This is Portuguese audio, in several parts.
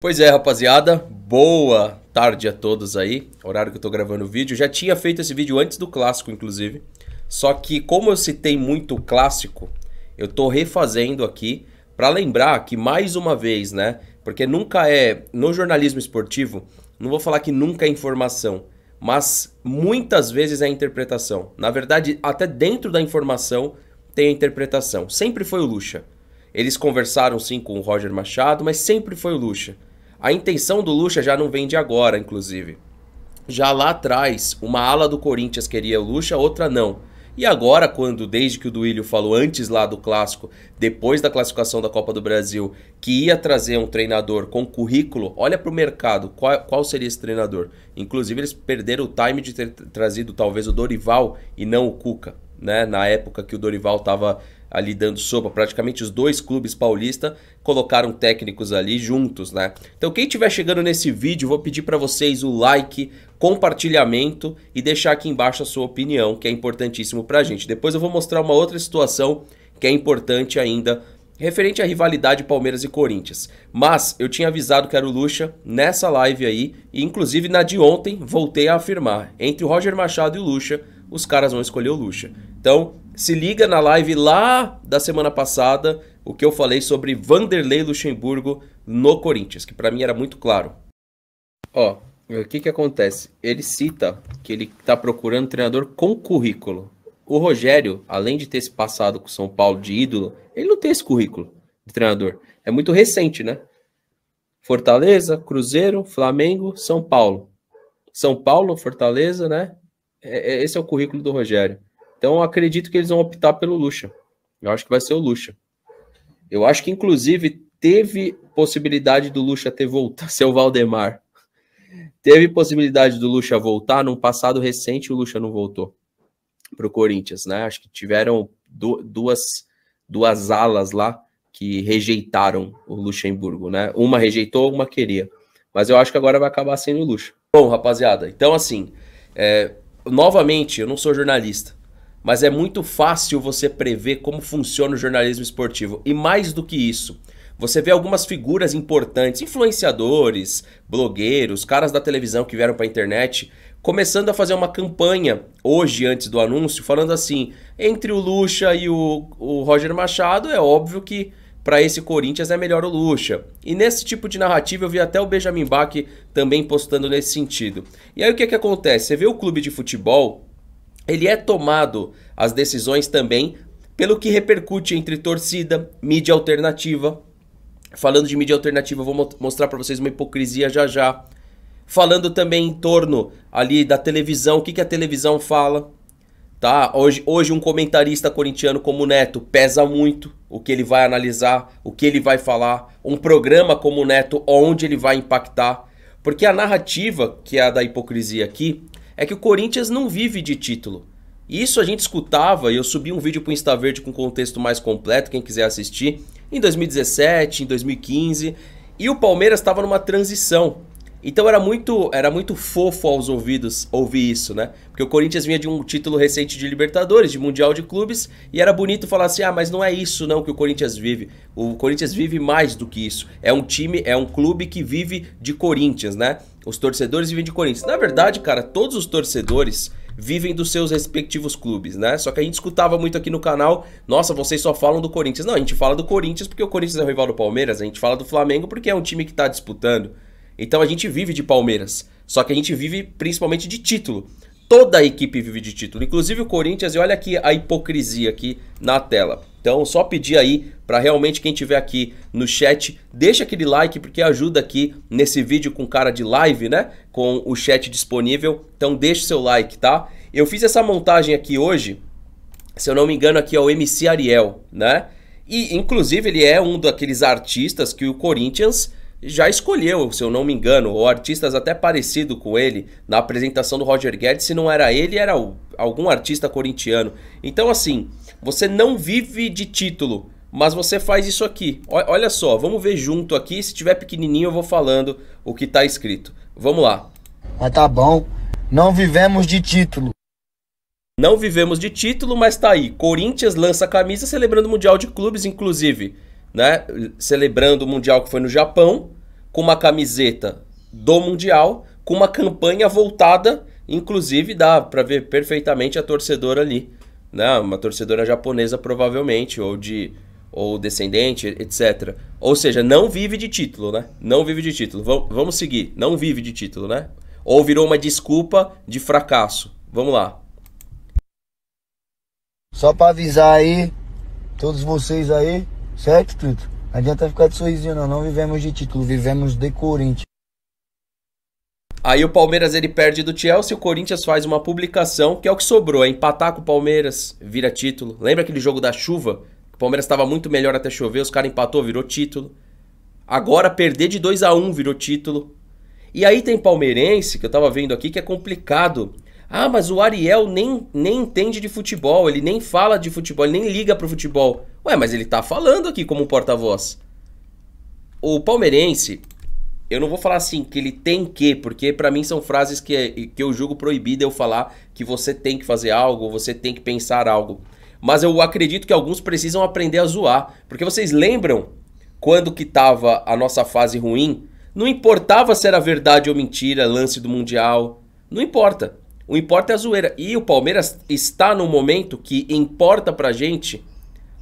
Pois é, rapaziada, boa tarde a todos aí, horário que eu tô gravando o vídeo. Já tinha feito esse vídeo antes do clássico, inclusive, só que como eu citei muito o clássico, eu tô refazendo aqui para lembrar que mais uma vez, né, porque nunca é, no jornalismo esportivo, não vou falar que nunca é informação, mas muitas vezes é interpretação. Na verdade, até dentro da informação tem a interpretação. Sempre foi o Lucha. Eles conversaram sim com o Roger Machado, mas sempre foi o Lucha. A intenção do Lucha já não vem de agora, inclusive. Já lá atrás, uma ala do Corinthians queria o Lucha, outra não. E agora, quando, desde que o Duílio falou antes lá do clássico, depois da classificação da Copa do Brasil, que ia trazer um treinador com currículo, olha para o mercado, qual, qual, seria esse treinador? Inclusive, eles perderam o time de ter trazido talvez o Dorival e não o Cuca, né? Na época que o Dorival estava ali dando sopa. Praticamente os dois clubes paulistas colocaram técnicos ali juntos, né? Então quem estiver chegando nesse vídeo, vou pedir para vocês o like, compartilhamento e deixar aqui embaixo a sua opinião, que é importantíssimo para a gente. Depois eu vou mostrar uma outra situação que é importante ainda referente à rivalidade Palmeiras e Corinthians. Mas eu tinha avisado que era o Lucha nessa live aí, e inclusive na de ontem voltei a afirmar, entre o Roger Machado e o Lucha, os caras vão escolher o Lucha. Então, se liga na live lá da semana passada, o que eu falei sobre Vanderlei Luxemburgo no Corinthians, que para mim era muito claro. Ó, o que que acontece? Ele cita que ele está procurando treinador com currículo. O Rogério, além de ter esse passado com o São Paulo de ídolo, ele não tem esse currículo de treinador. É muito recente, né? Fortaleza, Cruzeiro, Flamengo, São Paulo. São Paulo, Fortaleza, né? É, é, esse é o currículo do Rogério. Então, acredito que eles vão optar pelo Lucha. Eu acho que vai ser o Lucha. Eu acho que, inclusive, teve possibilidade do Lucha ter voltado, seu Valdemar. Teve possibilidade do Lucha voltar. Num passado recente, o Lucha não voltou para o Corinthians, né? Acho que tiveram duas, duas alas lá que rejeitaram o Luxemburgo, né? Uma rejeitou, uma queria. Mas eu acho que agora vai acabar sendo o Lucha. Bom, rapaziada, então assim, é, novamente, eu não sou jornalista mas é muito fácil você prever como funciona o jornalismo esportivo. E mais do que isso, você vê algumas figuras importantes, influenciadores, blogueiros, caras da televisão que vieram para a internet, começando a fazer uma campanha hoje antes do anúncio, falando assim: entre o Lucha e o, o Roger Machado, é óbvio que para esse Corinthians é melhor o Lucha. E nesse tipo de narrativa eu vi até o Benjamin Bach também postando nesse sentido. E aí o que, é que acontece? Você vê o clube de futebol ele é tomado as decisões também pelo que repercute entre torcida, mídia alternativa. Falando de mídia alternativa, vou mostrar para vocês uma hipocrisia já já. Falando também em torno ali da televisão, o que, que a televisão fala. Tá? Hoje, hoje um comentarista corintiano como o Neto pesa muito o que ele vai analisar, o que ele vai falar. Um programa como o Neto, onde ele vai impactar. Porque a narrativa, que é a da hipocrisia aqui, é que o Corinthians não vive de título. Isso a gente escutava, e eu subi um vídeo para o Insta Verde com contexto mais completo, quem quiser assistir, em 2017, em 2015, e o Palmeiras estava numa transição. Então era muito, era muito fofo aos ouvidos ouvir isso, né? Porque o Corinthians vinha de um título recente de Libertadores, de Mundial de Clubes, e era bonito falar assim: "Ah, mas não é isso não que o Corinthians vive. O Corinthians vive mais do que isso. É um time, é um clube que vive de Corinthians, né? Os torcedores vivem de Corinthians. Na verdade, cara, todos os torcedores vivem dos seus respectivos clubes, né? Só que a gente escutava muito aqui no canal, nossa, vocês só falam do Corinthians. Não, a gente fala do Corinthians porque o Corinthians é o rival do Palmeiras, a gente fala do Flamengo porque é um time que tá disputando. Então a gente vive de Palmeiras, só que a gente vive principalmente de título. Toda a equipe vive de título, inclusive o Corinthians, e olha aqui a hipocrisia aqui na tela. Então, só pedir aí para realmente quem tiver aqui no chat, deixa aquele like porque ajuda aqui nesse vídeo com cara de live, né? Com o chat disponível. Então, deixa seu like, tá? Eu fiz essa montagem aqui hoje, se eu não me engano, aqui é o MC Ariel, né? E inclusive ele é um daqueles artistas que o Corinthians já escolheu, se eu não me engano, ou artistas até parecido com ele na apresentação do Roger Guedes, se não era ele, era o, algum artista corintiano. Então, assim, você não vive de título, mas você faz isso aqui. O, olha só, vamos ver junto aqui. Se tiver pequenininho, eu vou falando o que está escrito. Vamos lá. Mas tá bom. Não vivemos de título. Não vivemos de título, mas tá aí. Corinthians lança camisa celebrando o Mundial de Clubes, inclusive né? Celebrando o Mundial que foi no Japão, com uma camiseta do Mundial, com uma campanha voltada, inclusive dá para ver perfeitamente a torcedora ali, né? Uma torcedora japonesa provavelmente, ou de ou descendente, etc. Ou seja, não vive de título, né? Não vive de título. V vamos seguir, não vive de título, né? Ou virou uma desculpa de fracasso. Vamos lá. Só para avisar aí, todos vocês aí, Certo, Tito? Não adianta ficar de sorrisinho, não. Não vivemos de título, vivemos de Corinthians. Aí o Palmeiras ele perde do Chelsea, o Corinthians faz uma publicação, que é o que sobrou, é empatar com o Palmeiras, vira título. Lembra aquele jogo da chuva? O Palmeiras estava muito melhor até chover, os caras empatou, virou título. Agora perder de 2 a 1 um, virou título. E aí tem palmeirense, que eu tava vendo aqui, que é complicado. Ah, mas o Ariel nem, nem entende de futebol, ele nem fala de futebol, ele nem liga pro futebol. Ué, mas ele tá falando aqui como porta-voz. O palmeirense, eu não vou falar assim que ele tem que, porque para mim são frases que, que eu julgo proibida eu falar que você tem que fazer algo, você tem que pensar algo. Mas eu acredito que alguns precisam aprender a zoar. Porque vocês lembram quando que tava a nossa fase ruim? Não importava se era verdade ou mentira, lance do Mundial. Não importa. O importa é a zoeira. E o Palmeiras está no momento que importa pra gente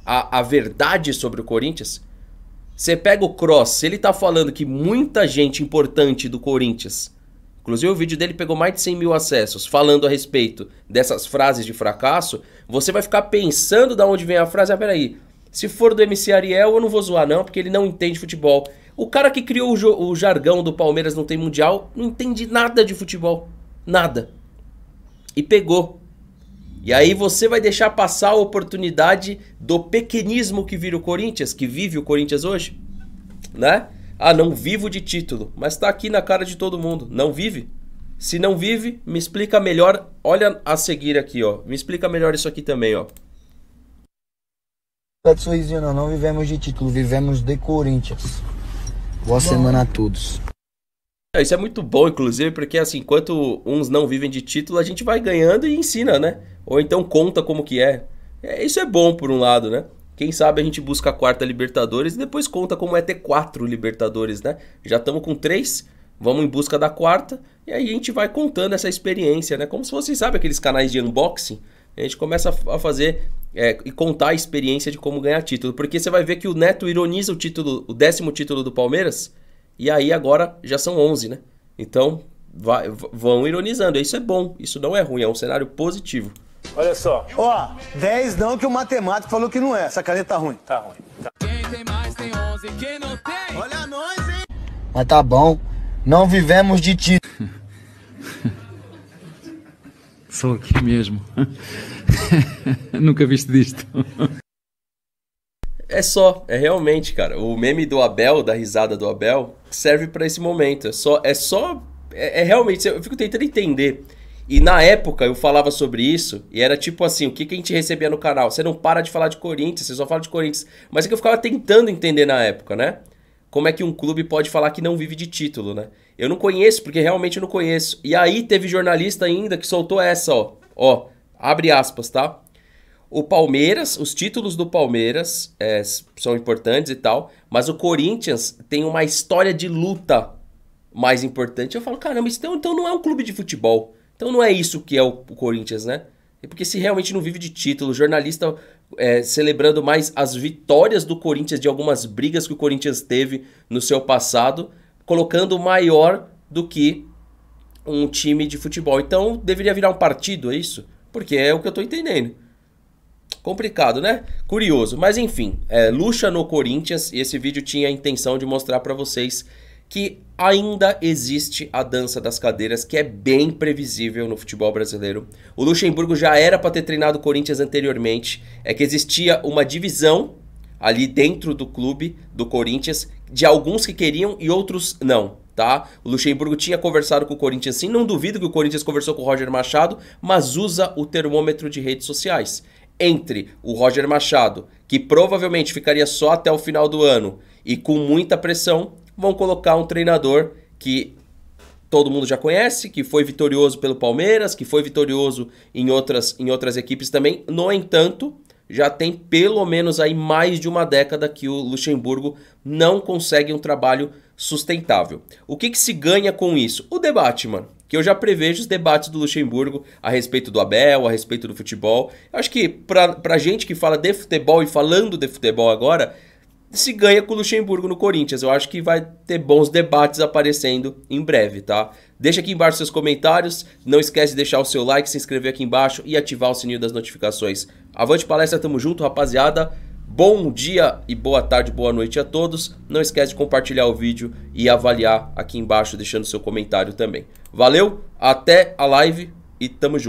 a, a verdade sobre o Corinthians. Você pega o Cross, ele tá falando que muita gente importante do Corinthians, inclusive o vídeo dele pegou mais de 100 mil acessos, falando a respeito dessas frases de fracasso, você vai ficar pensando da onde vem a frase, ah, peraí, se for do MC Ariel eu não vou zoar não, porque ele não entende futebol. O cara que criou o, o jargão do Palmeiras não tem mundial, não entende nada de futebol, nada e pegou. E aí você vai deixar passar a oportunidade do pequenismo que vira o Corinthians, que vive o Corinthians hoje, né? Ah, não vivo de título, mas está aqui na cara de todo mundo. Não vive? Se não vive, me explica melhor. Olha a seguir aqui, ó. Me explica melhor isso aqui também, ó. sorrisinho não, não vivemos de título, vivemos de Corinthians. Boa Bom. semana a todos. Isso é muito bom, inclusive, porque assim, enquanto uns não vivem de título, a gente vai ganhando e ensina, né? Ou então conta como que é. é isso é bom por um lado, né? Quem sabe a gente busca a quarta Libertadores e depois conta como é ter quatro Libertadores, né? Já estamos com três, vamos em busca da quarta e aí a gente vai contando essa experiência, né? Como se fosse, sabe, aqueles canais de unboxing. A gente começa a fazer é, e contar a experiência de como ganhar título. Porque você vai ver que o Neto ironiza o título, o décimo título do Palmeiras e aí agora já são 11, né? Então vai, vão ironizando. Isso é bom, isso não é ruim, é um cenário positivo. Olha só. Ó, 10 não que o matemático falou que não é. Essa caneta tá ruim. Tá ruim. Tá. Quem tem mais tem 11, quem não tem... Olha nós, hein? Mas tá bom, não vivemos de ti. Sou aqui mesmo. Nunca viste disto. É só, é realmente, cara. O meme do Abel, da risada do Abel, serve para esse momento. É só. É, só é, é realmente. Eu fico tentando entender. E na época eu falava sobre isso e era tipo assim: o que, que a gente recebia no canal? Você não para de falar de Corinthians, você só fala de Corinthians. Mas é que eu ficava tentando entender na época, né? Como é que um clube pode falar que não vive de título, né? Eu não conheço, porque realmente eu não conheço. E aí teve jornalista ainda que soltou essa, ó. Ó, abre aspas, tá? O Palmeiras, os títulos do Palmeiras é, são importantes e tal, mas o Corinthians tem uma história de luta mais importante. Eu falo, caramba, então, então não é um clube de futebol. Então não é isso que é o, o Corinthians, né? É porque se realmente não vive de título, jornalista é, celebrando mais as vitórias do Corinthians de algumas brigas que o Corinthians teve no seu passado, colocando maior do que um time de futebol. Então deveria virar um partido, é isso? Porque é o que eu tô entendendo. Complicado, né? Curioso. Mas enfim, é, luxa no Corinthians e esse vídeo tinha a intenção de mostrar para vocês que ainda existe a dança das cadeiras, que é bem previsível no futebol brasileiro. O Luxemburgo já era para ter treinado o Corinthians anteriormente, é que existia uma divisão ali dentro do clube do Corinthians de alguns que queriam e outros não. Tá? O Luxemburgo tinha conversado com o Corinthians sim, não duvido que o Corinthians conversou com o Roger Machado, mas usa o termômetro de redes sociais entre o Roger Machado, que provavelmente ficaria só até o final do ano, e com muita pressão, vão colocar um treinador que todo mundo já conhece, que foi vitorioso pelo Palmeiras, que foi vitorioso em outras, em outras equipes também. No entanto, já tem pelo menos aí mais de uma década que o Luxemburgo não consegue um trabalho sustentável. O que, que se ganha com isso? O debate, mano. Que eu já prevejo os debates do Luxemburgo a respeito do Abel, a respeito do futebol. Eu acho que pra, pra gente que fala de futebol e falando de futebol agora, se ganha com o Luxemburgo no Corinthians. Eu acho que vai ter bons debates aparecendo em breve, tá? Deixa aqui embaixo seus comentários, não esquece de deixar o seu like, se inscrever aqui embaixo e ativar o sininho das notificações. Avante palestra, tamo junto, rapaziada. Bom dia e boa tarde, boa noite a todos. Não esquece de compartilhar o vídeo e avaliar aqui embaixo, deixando seu comentário também. Valeu, até a live e tamo junto.